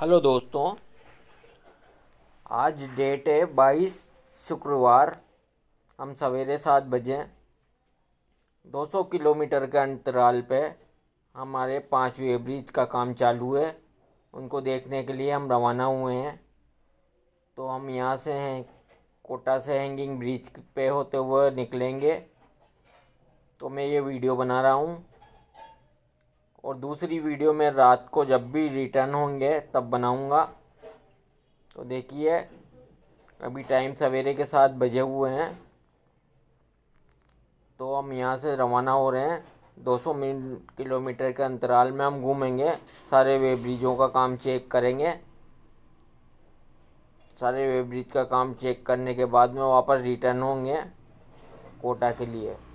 hello दोस्तों आज date है बाईस शुक्रवार हम सवेरे सात बजे 200 किलोमीटर के अंतराल पे हमारे पाँचवें ब्रिज का काम चालू है उनको देखने के लिए हम रवाना हुए हैं तो हम यहाँ से हैं कोटा से हैंगिंग ब्रिज पे होते हुए निकलेंगे तो मैं ये वीडियो बना रहा हूँ और दूसरी वीडियो में रात को जब भी रिटर्न होंगे तब बनाऊंगा तो देखिए अभी टाइम सवेरे के सात बजे हुए हैं तो हम यहाँ से रवाना हो रहे हैं 200 मिनट किलोमीटर के अंतराल में हम घूमेंगे सारे वे ब्रिजों का काम चेक करेंगे सारे वे ब्रिज का काम चेक करने के बाद में वापस रिटर्न होंगे कोटा के लिए